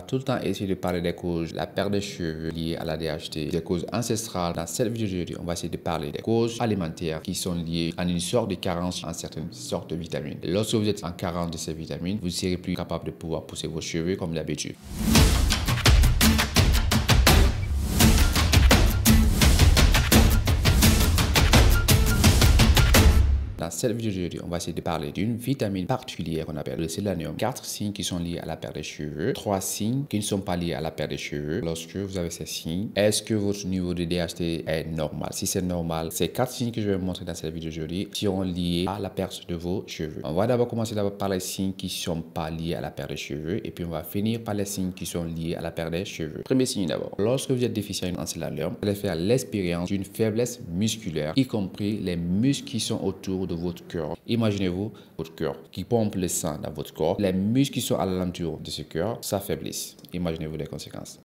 tout le temps essayer de parler des causes, la perte de cheveux liée à la DHT, des causes ancestrales. Dans cette vidéo d'aujourd'hui, on va essayer de parler des causes alimentaires qui sont liées à une sorte de carence en certaines sortes de vitamines. lorsque vous êtes en carence de ces vitamines, vous serez plus capable de pouvoir pousser vos cheveux comme d'habitude. Dans cette vidéo on va essayer de parler d'une vitamine particulière qu'on appelle le sélénium. Quatre signes qui sont liés à la perte des cheveux, trois signes qui ne sont pas liés à la perte des cheveux. Lorsque vous avez ces signes, est-ce que votre niveau de DHT est normal Si c'est normal, ces quatre signes que je vais montrer dans cette vidéo d'aujourd'hui seront liés à la perte de vos cheveux. On va d'abord commencer par les signes qui ne sont pas liés à la perte des cheveux et puis on va finir par les signes qui sont liés à la perte des cheveux. Premier signe d'abord, lorsque vous êtes déficient en sélénium, vous allez faire l'expérience d'une faiblesse musculaire, y compris les muscles qui sont autour de votre cœur. Imaginez-vous votre cœur qui pompe le sang dans votre corps. Les muscles qui sont à l'entour de ce cœur s'affaiblissent. Imaginez-vous les conséquences.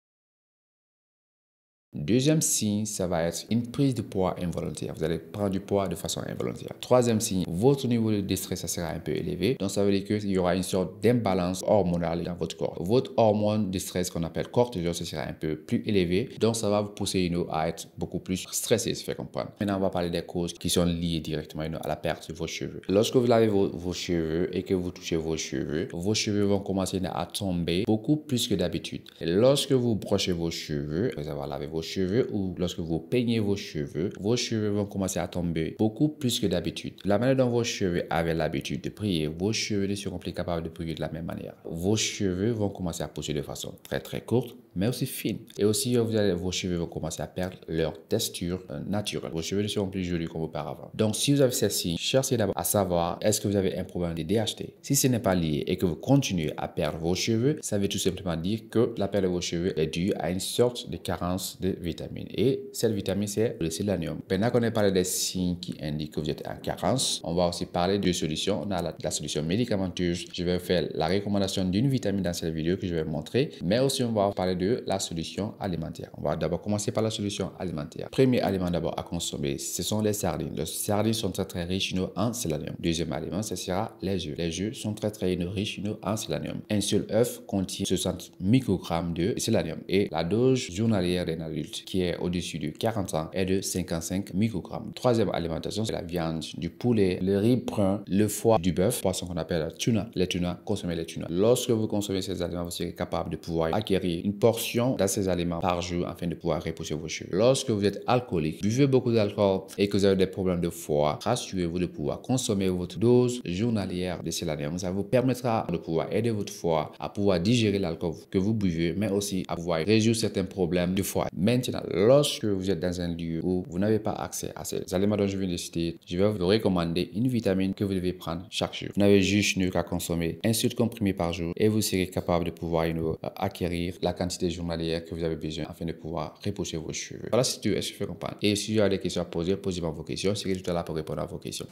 Deuxième signe, ça va être une prise de poids involontaire. Vous allez prendre du poids de façon involontaire. Troisième signe, votre niveau de stress ça sera un peu élevé. Donc, ça veut dire qu'il y aura une sorte d'imbalance hormonale dans votre corps. Votre hormone de stress qu'on appelle cortisol, ça sera un peu plus élevé. Donc, ça va vous pousser à être beaucoup plus stressé, se fait comprendre. Maintenant, on va parler des causes qui sont liées directement à la perte de vos cheveux. Lorsque vous lavez vos, cheveux et que vous touchez vos cheveux, vos cheveux vont commencer à tomber beaucoup plus que d'habitude. Lorsque vous brochez vos cheveux, vous allez laver vos vos cheveux ou lorsque vous peignez vos cheveux, vos cheveux vont commencer à tomber beaucoup plus que d'habitude. La manière dont vos cheveux avaient l'habitude de prier, vos cheveux ne seront plus capables de prier de la même manière. Vos cheveux vont commencer à pousser de façon très très courte, mais aussi fine. Et aussi, vous allez, vos cheveux vont commencer à perdre leur texture euh, naturelle. Vos cheveux ne seront plus jolis comme auparavant. Donc, si vous avez ces signes, cherchez d'abord à savoir est-ce que vous avez un problème de DHT. Si ce n'est pas lié et que vous continuez à perdre vos cheveux, ça veut tout simplement dire que la perte de vos cheveux est due à une sorte de carence de vitamine. Et cette vitamine, c'est le sélénium. Maintenant qu'on a parlé des signes qui indiquent que vous êtes en carence, on va aussi parler de solutions. On a la, solution médicamenteuse. Je vais faire la recommandation d'une vitamine dans cette vidéo que je vais vous montrer. Mais aussi, on va parler de la solution alimentaire. On va d'abord commencer par la solution alimentaire. Premier aliment d'abord à consommer, ce sont les sardines. Les sardines sont très très riches en sélénium. Deuxième aliment, ce sera les œufs. Les œufs sont très très riches en sélénium. Un seul œuf contient 60 microgrammes de sélénium et la dose journalière d'un qui est au-dessus de 40 ans est de 55 microgrammes. Troisième alimentation, c'est la viande, du poulet, le riz le foie, du bœuf, poisson qu'on appelle la tuna. Les tunas, consommez les tunas. Lorsque vous consommez ces aliments, vous serez capable de pouvoir acquérir une portion de ces aliments par jour afin de pouvoir repousser vos cheveux. Lorsque vous êtes alcoolique, buvez beaucoup d'alcool et que vous avez des problèmes de foie, rassurez-vous de pouvoir consommer votre dose journalière de aliments Ça vous permettra de pouvoir aider votre foie à pouvoir digérer l'alcool que vous buvez, mais aussi à pouvoir résoudre certains problèmes de foie. Maintenant, lorsque vous êtes dans un lieu où vous n'avez pas accès à ces aliments dont je viens de citer, je vais vous recommander une vitamine que vous devez prendre chaque jour. Vous n'avez juste qu'à consommer un seul comprimé par jour et vous serez capable de pouvoir euh, acquérir la quantité journalière que vous avez besoin afin de pouvoir repousser vos cheveux. Voilà, si tu es, je fais comprendre. Et si vous avez des questions à poser, posez-moi vos questions. Je serai tout à pour répondre à vos questions.